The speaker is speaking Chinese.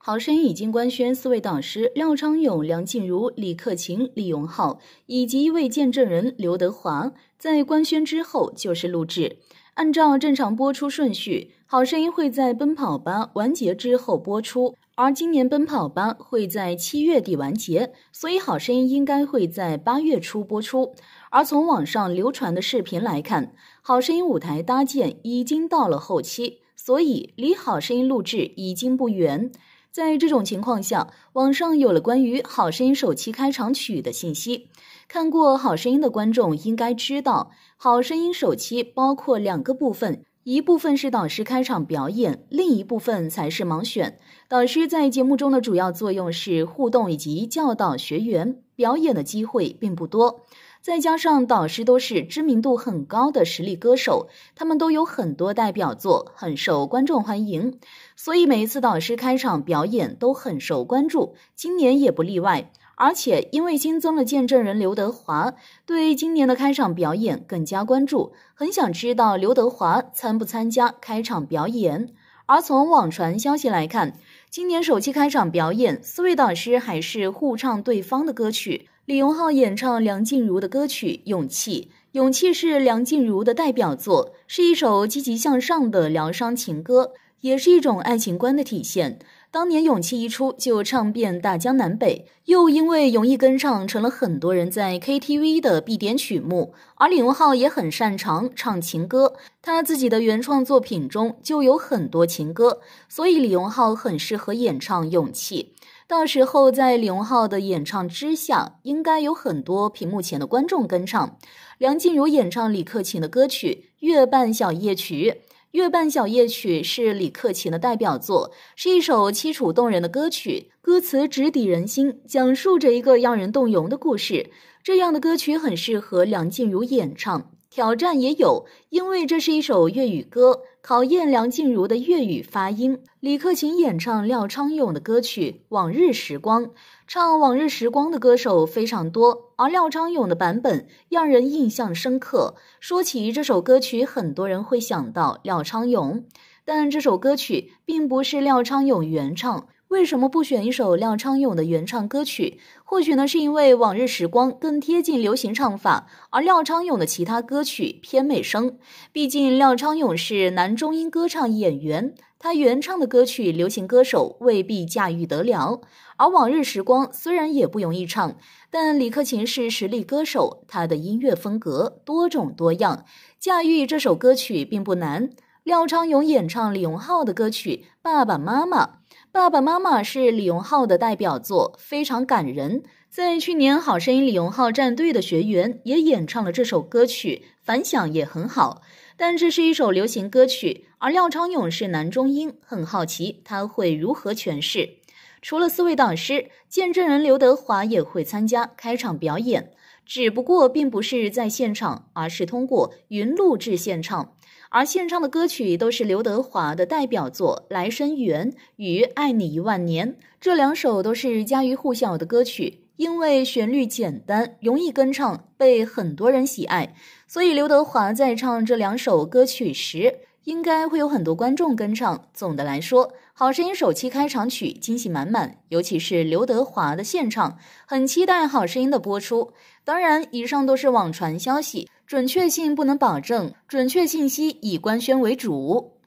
《好声音》已经官宣四位导师：廖昌永、梁静茹、李克勤、李荣浩，以及一位见证人刘德华。在官宣之后就是录制。按照正常播出顺序，《好声音》会在《奔跑吧》完结之后播出，而今年《奔跑吧》会在七月底完结，所以《好声音》应该会在八月初播出。而从网上流传的视频来看，《好声音》舞台搭建已经到了后期，所以离《好声音》录制已经不远。在这种情况下，网上有了关于《好声音》首期开场曲的信息。看过《好声音》的观众应该知道，《好声音》首期包括两个部分，一部分是导师开场表演，另一部分才是盲选。导师在节目中的主要作用是互动以及教导学员，表演的机会并不多。再加上导师都是知名度很高的实力歌手，他们都有很多代表作，很受观众欢迎，所以每一次导师开场表演都很受关注，今年也不例外。而且因为新增了见证人刘德华，对今年的开场表演更加关注，很想知道刘德华参不参加开场表演。而从网传消息来看，今年首期开场表演，四位导师还是互唱对方的歌曲。李荣浩演唱梁静茹的歌曲《勇气》，《勇气》是梁静茹的代表作，是一首积极向上的疗伤情歌，也是一种爱情观的体现。当年《勇气》一出，就唱遍大江南北，又因为容易跟唱，成了很多人在 KTV 的必点曲目。而李荣浩也很擅长唱情歌，他自己的原创作品中就有很多情歌，所以李荣浩很适合演唱《勇气》。到时候在李荣浩的演唱之下，应该有很多屏幕前的观众跟唱。梁静茹演唱李克勤的歌曲《月半小夜曲》。《月半小夜曲》是李克勤的代表作，是一首凄楚动人的歌曲，歌词直抵人心，讲述着一个让人动容的故事。这样的歌曲很适合梁静茹演唱。挑战也有，因为这是一首粤语歌，考验梁静茹的粤语发音。李克勤演唱廖昌永的歌曲《往日时光》，唱《往日时光》的歌手非常多，而廖昌永的版本让人印象深刻。说起这首歌曲，很多人会想到廖昌永，但这首歌曲并不是廖昌永原唱。为什么不选一首廖昌永的原唱歌曲？或许呢，是因为往日时光更贴近流行唱法，而廖昌永的其他歌曲偏美声。毕竟廖昌永是男中音歌唱演员，他原唱的歌曲流行歌手未必驾驭得了。而往日时光虽然也不容易唱，但李克勤是实力歌手，他的音乐风格多种多样，驾驭这首歌曲并不难。廖昌永演唱李荣浩的歌曲《爸爸妈妈》，《爸爸妈妈》是李荣浩的代表作，非常感人。在去年《好声音》，李荣浩战队的学员也演唱了这首歌曲，反响也很好。但这是一首流行歌曲，而廖昌永是男中音，很好奇他会如何诠释。除了四位导师，见证人刘德华也会参加开场表演，只不过并不是在现场，而是通过云录制现场。而现唱的歌曲都是刘德华的代表作《来生缘》与《爱你一万年》，这两首都是家喻户晓的歌曲，因为旋律简单，容易跟唱，被很多人喜爱。所以刘德华在唱这两首歌曲时，应该会有很多观众跟唱。总的来说，《好声音》首期开场曲惊喜满满，尤其是刘德华的现场，很期待《好声音》的播出。当然，以上都是网传消息，准确性不能保证，准确信息以官宣为主。